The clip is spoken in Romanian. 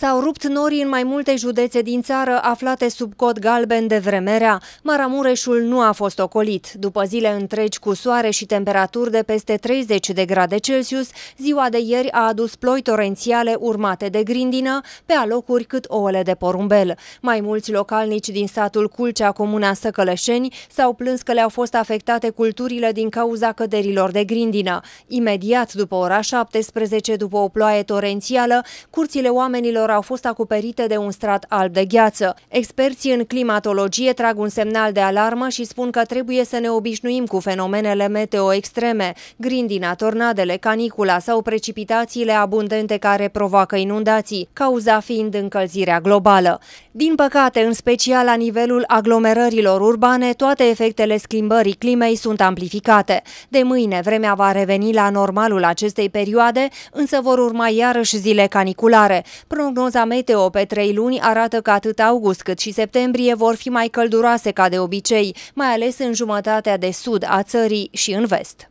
S-au rupt norii în mai multe județe din țară aflate sub cod galben de vremerea. Maramureșul nu a fost ocolit. După zile întregi cu soare și temperaturi de peste 30 de grade Celsius, ziua de ieri a adus ploi torențiale urmate de grindină, pe alocuri cât ouăle de porumbel. Mai mulți localnici din satul Culcea, comuna Săcălășeni, s-au plâns că le-au fost afectate culturile din cauza căderilor de grindină. Imediat după ora 17, după o ploaie torențială, curțile oamenilor lor au fost acoperite de un strat alb de gheață. Experții în climatologie trag un semnal de alarmă și spun că trebuie să ne obișnuim cu fenomenele meteo extreme, grindina, tornadele, canicula sau precipitațiile abundente care provoacă inundații, cauza fiind încălzirea globală. Din păcate, în special la nivelul aglomerărilor urbane, toate efectele schimbării climei sunt amplificate. De mâine, vremea va reveni la normalul acestei perioade, însă vor urma iarăși zile caniculare. Prognoza Prognoza meteo pe trei luni arată că atât august cât și septembrie vor fi mai călduroase ca de obicei, mai ales în jumătatea de sud a țării și în vest.